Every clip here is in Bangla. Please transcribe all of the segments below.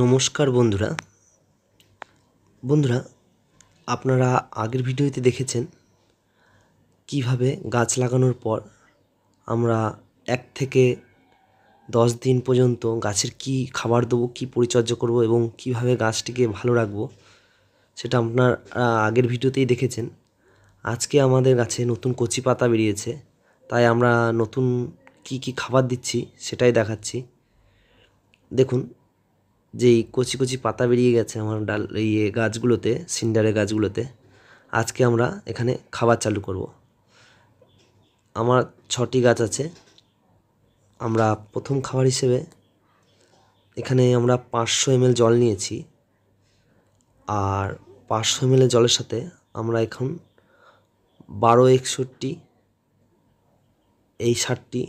নমস্কার বন্ধুরা বন্ধুরা আপনারা আগের ভিডিওতে দেখেছেন কিভাবে গাছ লাগানোর পর আমরা এক থেকে দশ দিন পর্যন্ত গাছের কি খাবার দেবো কি পরিচর্যা করব এবং কিভাবে গাছটিকে ভালো রাখব সেটা আপনার আগের ভিডিওতেই দেখেছেন আজকে আমাদের গাছে নতুন কচি পাতা বেরিয়েছে তাই আমরা নতুন কি কি খাবার দিচ্ছি সেটাই দেখাচ্ছি দেখুন যেই কচি কচি পাতা বেরিয়ে গেছে আমার ডাল ইয়ে গাছগুলোতে সিন্ডারের গাছগুলোতে আজকে আমরা এখানে খাবার চালু করব আমার ছটি গাছ আছে আমরা প্রথম খাবার হিসেবে এখানে আমরা পাঁচশো এম জল নিয়েছি আর পাঁচশো এম জলের সাথে আমরা এখন বারো একষট্টি এই সারটি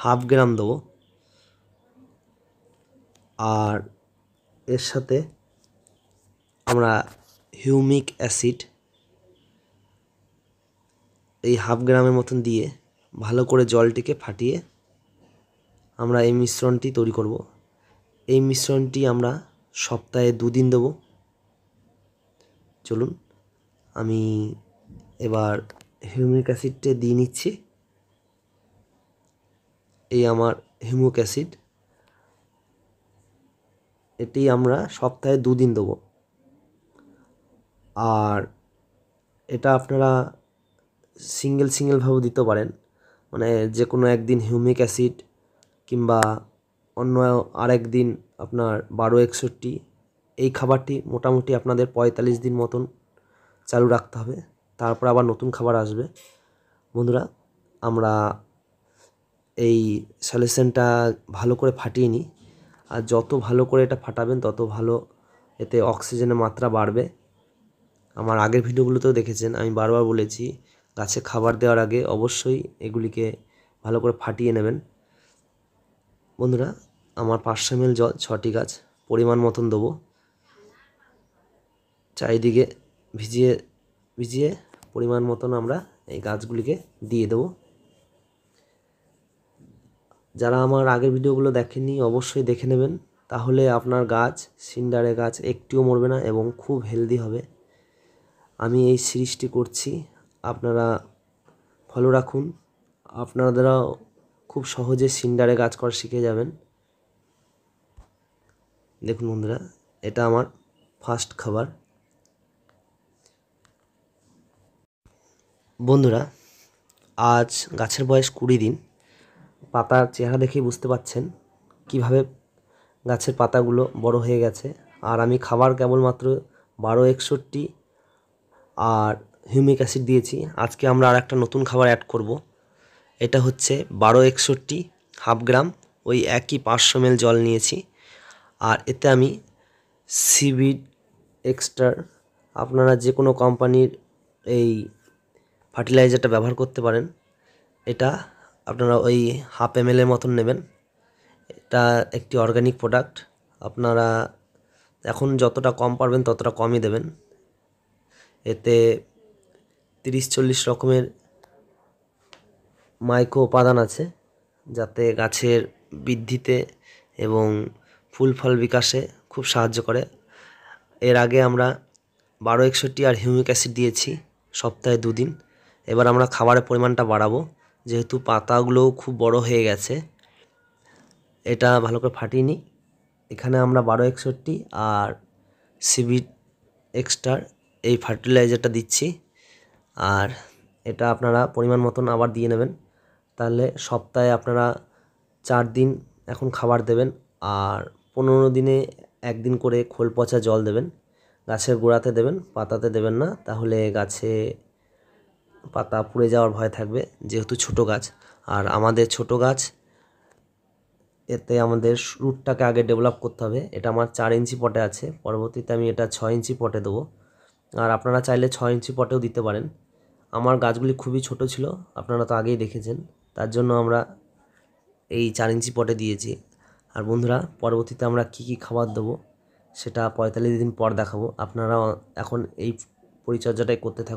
হাফ গ্রাম দেবো আর এর সাথে আমরা হিউমিক অ্যাসিড এই হাফ গ্রামের মতন দিয়ে ভালো করে জলটিকে ফাটিয়ে আমরা এই মিশ্রণটি তৈরি করব এই মিশ্রণটি আমরা সপ্তাহে দুদিন দেব চলুন আমি এবার হিউমিক অ্যাসিডটা দিয়ে নিচ্ছি এই আমার হিউমিক অ্যাসিড এটি আমরা সপ্তাহে দুদিন দেবো আর এটা আপনারা সিঙ্গেল সিঙ্গেলভাবেও দিতে পারেন মানে যে কোনো একদিন হিউমিক অ্যাসিড কিংবা অন্য আরেক দিন আপনার বারো একষট্টি এই খাবারটি মোটামুটি আপনাদের পঁয়তাল্লিশ দিন মতন চালু রাখতে হবে তারপর আবার নতুন খাবার আসবে বন্ধুরা আমরা এই সলিউশনটা ভালো করে ফাটিয়ে নিই আর যত ভালো করে এটা ফাটাবেন তত ভালো এতে অক্সিজেনের মাত্রা বাড়বে আমার আগের ভিডিওগুলোতেও দেখেছেন আমি বারবার বলেছি গাছে খাবার দেওয়ার আগে অবশ্যই এগুলিকে ভালো করে ফাটিয়ে নেবেন বন্ধুরা আমার পাঁচশো এম জল ছটি গাছ পরিমাণ মতন দেবো চারিদিকে ভিজিয়ে ভিজিয়ে পরিমাণ মতন আমরা এই গাছগুলিকে দিয়ে দেবো যারা আমার আগের ভিডিওগুলো দেখেননি অবশ্যই দেখে নেবেন তাহলে আপনার গাছ সিন্ডারে গাছ একটিও মরবে না এবং খুব হেলদি হবে আমি এই সিরিজটি করছি আপনারা ফলো রাখুন আপনারা খুব সহজে সিন্ডারে গাছ করা শিখে যাবেন দেখুন বন্ধুরা এটা আমার ফার্স্ট খাবার বন্ধুরা আজ গাছের বয়স কুড়ি দিন পাতার চেহারা দেখেই বুঝতে পাচ্ছেন কিভাবে গাছের পাতাগুলো বড় হয়ে গেছে আর আমি খাবার কেবলমাত্র বারো একষট্টি আর হিউমিক অ্যাসিড দিয়েছি আজকে আমরা আর একটা নতুন খাবার অ্যাড করব এটা হচ্ছে বারো একষট্টি হাফ গ্রাম ওই একই পাঁচশো মেল জল নিয়েছি আর এতে আমি সিবিড এক্সট্রার আপনারা যে কোনো কোম্পানির এই ফার্টিলাইজারটা ব্যবহার করতে পারেন এটা আপনারা ওই হাফ এম এর মতন নেবেন এটা একটি অর্গানিক প্রোডাক্ট আপনারা এখন যতটা কম পারবেন ততটা কমই দেবেন এতে তিরিশ চল্লিশ রকমের মাইক্রো উপাদান আছে যাতে গাছের বৃদ্ধিতে এবং ফুল ফল বিকাশে খুব সাহায্য করে এর আগে আমরা বারো একষট্টি আর হিউমিক অ্যাসিড দিয়েছি সপ্তাহে দুদিন এবার আমরা খাবারের পরিমাণটা বাড়াবো যেহেতু পাতাগুলোও খুব বড় হয়ে গেছে এটা ভালো করে ফাটিনি এখানে আমরা বারো একষট্টি আর সিবিট এক্সট্রার এই ফার্টিলাইজারটা দিচ্ছি আর এটা আপনারা পরিমাণ মতন আবার দিয়ে নেবেন তাহলে সপ্তাহে আপনারা চার দিন এখন খাবার দেবেন আর পনেরো দিনে একদিন করে খোল পচা জল দেবেন গাছের গোড়াতে দেবেন পাতাতে দেবেন না তাহলে গাছে পাতা পুড়ে যাওয়ার ভয় থাকবে যেহেতু ছোট গাছ আর আমাদের ছোট গাছ এতে আমাদের রুটটাকে আগে ডেভেলপ করতে হবে এটা আমার চার ইঞ্চি পটে আছে পরবর্তীতে আমি এটা ছয় ইঞ্চি পটে দেবো আর আপনারা চাইলে ছয় ইঞ্চি পটেও দিতে পারেন আমার গাছগুলি খুবই ছোট ছিল আপনারা তো আগেই দেখেছেন তার জন্য আমরা এই চার ইঞ্চি পটে দিয়েছি আর বন্ধুরা পরবর্তীতে আমরা কি কি খাবার দেবো সেটা পঁয়তাল্লিশ দিন পর দেখাবো আপনারা এখন এই পরিচর্যাটাই করতে থাকুন